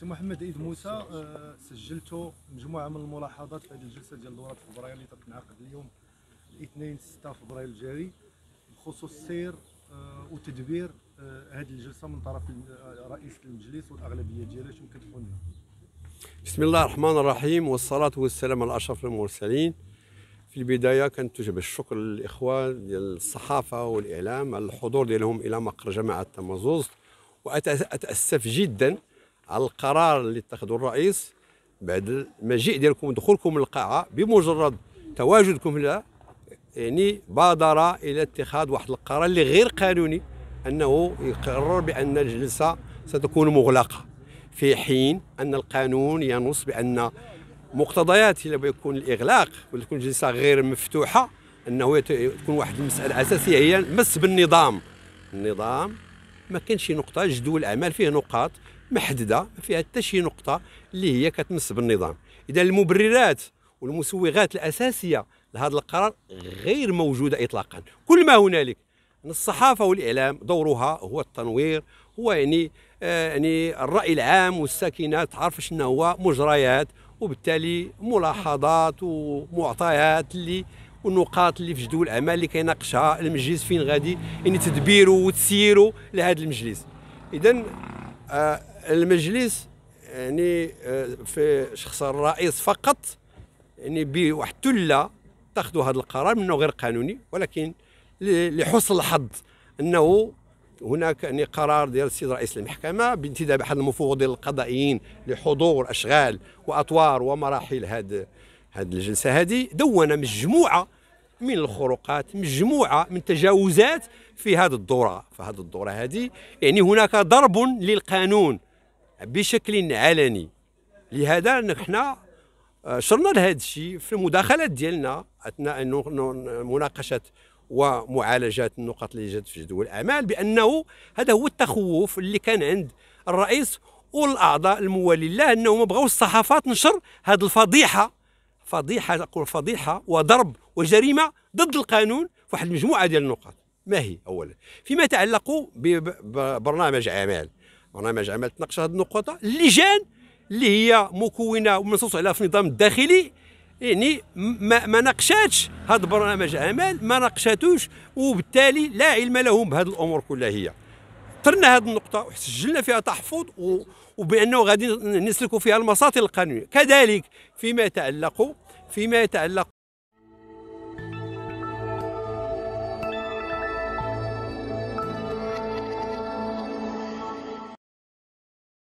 سي محمد عيد موسى آه، سجلت مجموعه من الملاحظات في هذه الجلسه ديال دوره فبراير اللي تتنعقد اليوم الاثنين 6 فبراير الجاري بخصوص سير آه، وتدبير آه، هذه الجلسه من طرف رئيس المجلس والاغلبيه ديالها شنو كتكون بسم الله الرحمن الرحيم والصلاه والسلام على اشرف المرسلين في البدايه كنتوجب الشكر للاخوان ديال الصحافه والاعلام على الحضور ديالهم الى مقر جماعه تمازوز واتاسف جدا على القرار اللي اتخذه الرئيس بعد المجيء ديالكم ودخولكم للقاعه بمجرد تواجدكم هنا يعني بادر الى اتخاذ واحد القرار اللي غير قانوني انه يقرر بان الجلسه ستكون مغلقه في حين ان القانون ينص بان مقتضيات الى يكون الاغلاق وتكون الجلسه غير مفتوحه انه تكون واحد المساله اساسيه هي مس بالنظام النظام ما كانش نقطه جدول الاعمال فيه نقاط محدده ما فيها حتى شي نقطه اللي هي كتمس بالنظام اذا المبررات والمسوغات الاساسيه لهذا القرار غير موجوده اطلاقا كل ما هنالك ان الصحافه والاعلام دورها هو التنوير هو يعني آه يعني الراي العام والساكنه تعرف شنو هو مجريات وبالتالي ملاحظات ومعطيات اللي والنقاط اللي في جدول الاعمال اللي كيناقشها المجلس فين غادي يعني تدبيره وتسييره لهذا المجلس اذا آه المجلس يعني آه، في شخص الرئيس فقط يعني بواحد الثله اتخذوا هذا القرار منه غير قانوني ولكن لحسن الحظ انه هناك يعني قرار ديال السيد رئيس المحكمه بانتداب احد المفوضين القضائيين لحضور اشغال واطوار ومراحل هذه هذه الجلسه هذه دون مجموعه من الخروقات مجموعه من تجاوزات في هذه الدوره فهذه الدوره هذه يعني هناك ضرب للقانون بشكل علني لهذا نحن شرنا آه، لهذا الشيء في المداخلات ديالنا اثناء مناقشه ومعالجه النقط اللي جات في جدول الاعمال بانه هذا هو التخوف اللي كان عند الرئيس والاعضاء الموالين له انهم ما بغاوش الصحافه تنشر هذه الفضيحه فضيحه اقول فضيحه وضرب وجريمه ضد القانون في واحد المجموعه ديال النقط ما هي اولا فيما يتعلق ببرنامج اعمال برنامج عمل تناقش هذه النقطة اللجان اللي هي مكونة ومنصوص عليها في النظام الداخلي يعني ما, ما ناقشاتش هذا برنامج عمل ما ناقشاتوش وبالتالي لا علم لهم بهذه الأمور كلها هي طرنا هذه النقطة وسجلنا فيها تحفظ وبأنه غادي نسلكوا فيها المساطي القانونية كذلك فيما يتعلق فيما يتعلق